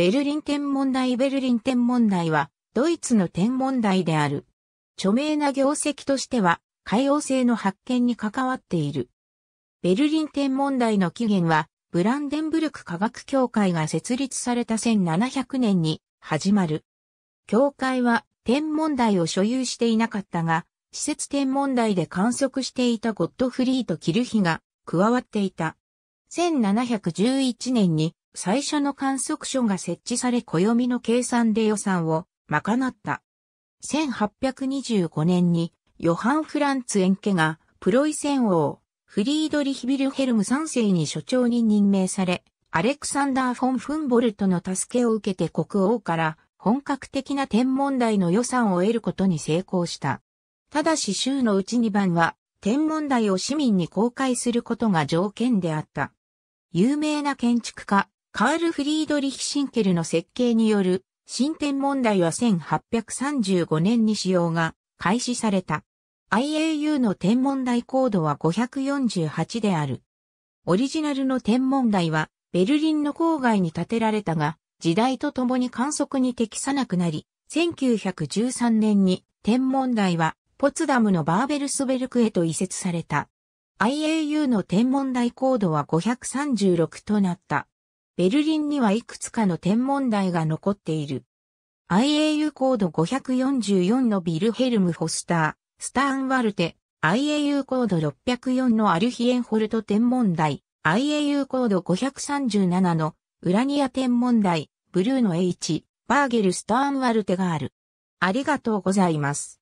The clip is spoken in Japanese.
ベルリン天文台ベルリン天文台は、ドイツの天文台である。著名な業績としては、海王性の発見に関わっている。ベルリン天文台の起源は、ブランデンブルク科学協会が設立された1700年に始まる。協会は天文台を所有していなかったが、施設天文台で観測していたゴッドフリート・キルヒが加わっていた。1711年に最初の観測所が設置され暦の計算で予算を賄った。1825年にヨハン・フランツ・エンケがプロイセン王、フリードリヒ・ビルヘルム3世に所長に任命され、アレクサンダー・フォン・フンボルトの助けを受けて国王から本格的な天文台の予算を得ることに成功した。ただし州のうち2番は天文台を市民に公開することが条件であった。有名な建築家、カール・フリードリヒ・シンケルの設計による進展問題は1835年に使用が開始された。IAU の天文台コードは548である。オリジナルの天文台はベルリンの郊外に建てられたが、時代とともに観測に適さなくなり、1913年に天文台はポツダムのバーベルスベルクへと移設された。IAU の天文台高度は536となった。ベルリンにはいくつかの天文台が残っている。IAU コード544のビルヘルム・ホスター、スターンワルテ、IAU コード604のアルヒエンホルト天文台、IAU コード537のウラニア天文台、ブルーの H、バーゲル・スターンワルテがある。ありがとうございます。